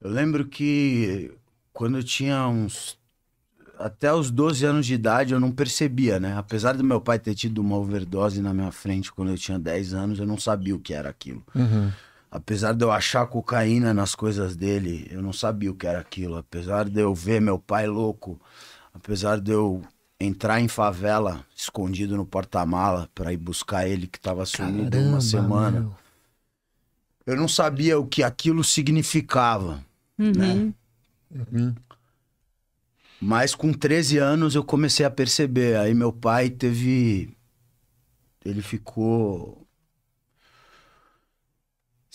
Eu lembro que quando eu tinha uns. Até os 12 anos de idade eu não percebia, né? Apesar do meu pai ter tido uma overdose na minha frente quando eu tinha 10 anos, eu não sabia o que era aquilo. Uhum. Apesar de eu achar cocaína nas coisas dele, eu não sabia o que era aquilo. Apesar de eu ver meu pai louco, apesar de eu entrar em favela escondido no porta-mala para ir buscar ele que estava sumido Caramba, uma semana. Meu. Eu não sabia o que aquilo significava, né? uhum. né? Uhum. Mas com 13 anos eu comecei a perceber. Aí meu pai teve ele ficou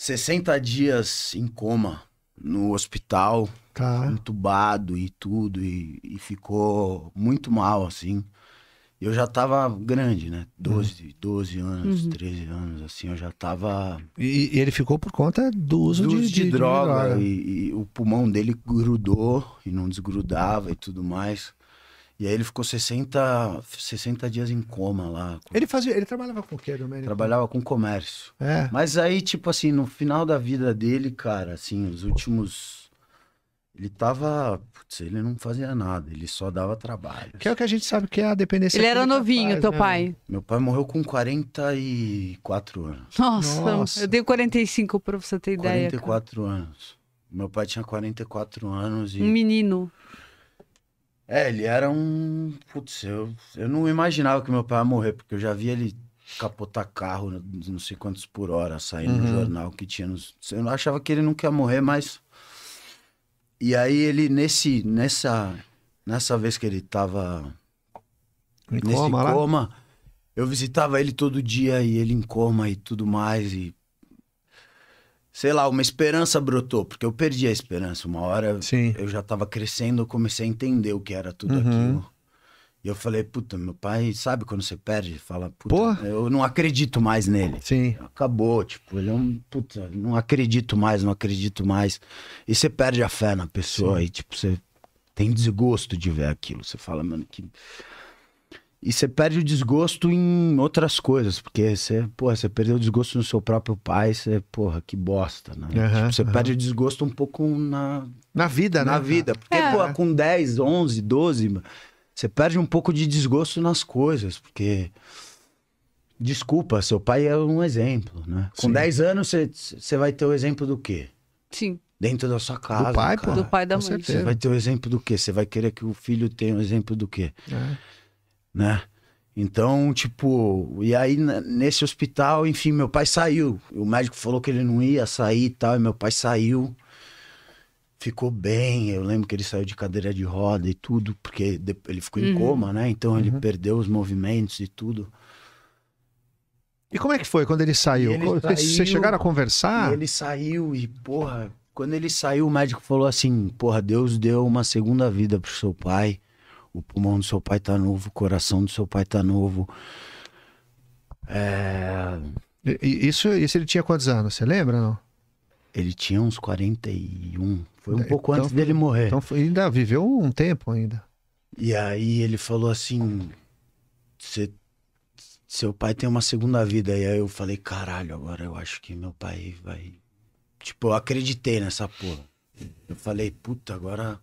60 dias em coma no hospital, tá. entubado e tudo, e, e, ficou muito mal, assim. Eu já tava grande, né? 12, uhum. 12 anos, uhum. 13 anos, assim, eu já tava. E, e ele ficou por conta do uso do, de, de, de, droga. De droga. E, e, o pulmão dele grudou e não desgrudava e tudo mais. E aí ele ficou 60, 60 dias em coma lá. Ele fazia, ele trabalhava com o quê, Domênico? Trabalhava com comércio. É. Mas aí, tipo assim, no final da vida dele, cara, assim, os últimos. Ele tava. Putz, ele não fazia nada, ele só dava trabalho. Que é o que a gente sabe que é a dependência. Ele era novinho, teu né? pai. Meu pai morreu com 44 anos. Nossa, Nossa. eu dei 45 pra você ter 44 ideia. 44 anos. Meu pai tinha 44 anos e. Um menino. É, ele era um. Putz, eu, eu não imaginava que meu pai ia morrer, porque eu já vi ele capotar carro, não sei quantos por hora, saindo uhum. no jornal que tinha. Nos... Eu achava que ele nunca ia morrer, mas. E aí ele, nesse, nessa, nessa vez que ele tava. Em nesse coma, coma eu visitava ele todo dia e ele em coma e tudo mais. E sei lá, uma esperança brotou, porque eu perdi a esperança. Uma hora Sim. eu já estava crescendo, eu comecei a entender o que era tudo uhum. aquilo. E eu falei, puta, meu pai, sabe quando você perde? Fala, puta, Porra. eu não acredito mais nele. Sim. Acabou, tipo, ele é um, puta, não acredito mais, não acredito mais. E você perde a fé na pessoa Sim. e, tipo, você tem desgosto de ver aquilo. Você fala, mano, que e você perde o desgosto em outras coisas, porque você, porra, você perdeu o desgosto no seu próprio pai, você, porra, que bosta, né? Uhum, tipo, você uhum. perde o desgosto um pouco na... Na vida, na né? Na vida, porque, é. porra, com 10, 11, 12, você perde um pouco de desgosto nas coisas, porque... Desculpa, seu pai é um exemplo, né? Com Sim. 10 anos, você, você vai ter o exemplo do quê? Sim. Dentro da sua casa. Do pai, cara. Do pai da Com mãe. Você vai ter o exemplo do quê? Você vai querer que o filho tenha o exemplo do quê? É né? Então, tipo, e aí nesse hospital, enfim, meu pai saiu. O médico falou que ele não ia sair e tal, e meu pai saiu. Ficou bem. Eu lembro que ele saiu de cadeira de roda e tudo, porque ele ficou uhum. em coma, né? Então uhum. ele perdeu os movimentos e tudo. E como é que foi quando ele saiu? Ele Vocês chegaram a conversar? ele saiu e, porra, quando ele saiu, o médico falou assim: porra, Deus deu uma segunda vida pro seu pai o pulmão do seu pai tá novo, o coração do seu pai tá novo. É... Isso, isso ele tinha quantos anos? Você lembra, não? Ele tinha uns 41. Foi um então, pouco antes então dele morrer. Então ainda viveu um tempo ainda. E aí ele falou assim: seu pai tem uma segunda vida. E aí eu falei, caralho, agora eu acho que meu pai vai. Tipo, eu acreditei nessa porra. Eu falei, puta, agora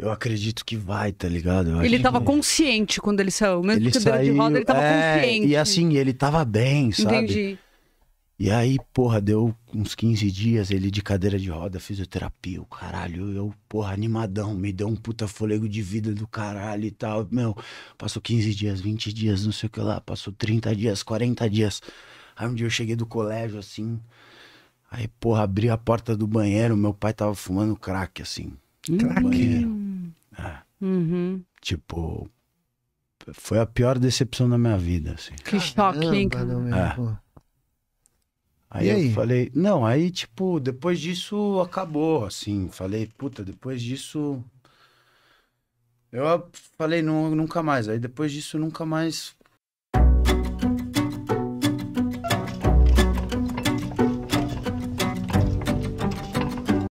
eu acredito que vai, tá ligado? Eu ele tava que... consciente quando ele saiu. Mesmo ele que saiu... de roda, ele tava é... consciente. E assim, ele tava bem, sabe? Entendi. E aí, porra, deu uns 15 dias ele de cadeira de roda, fisioterapia, o caralho. Eu, porra, animadão, me deu um puta fôlego de vida do caralho e tal. Meu, passou 15 dias, 20 dias, não sei o que lá, passou 30 dias, 40 dias. Aí um dia eu cheguei do colégio assim. Aí, porra, abri a porta do banheiro, meu pai tava fumando crack assim. Crack? Hum. Né? Uhum. Tipo, foi a pior decepção da minha vida. Assim. Que choque, hein, É. Aí, eu falei, não, aí tipo, depois disso acabou, assim. Falei, puta, depois disso. Eu falei, não, nunca mais. Aí depois disso, nunca mais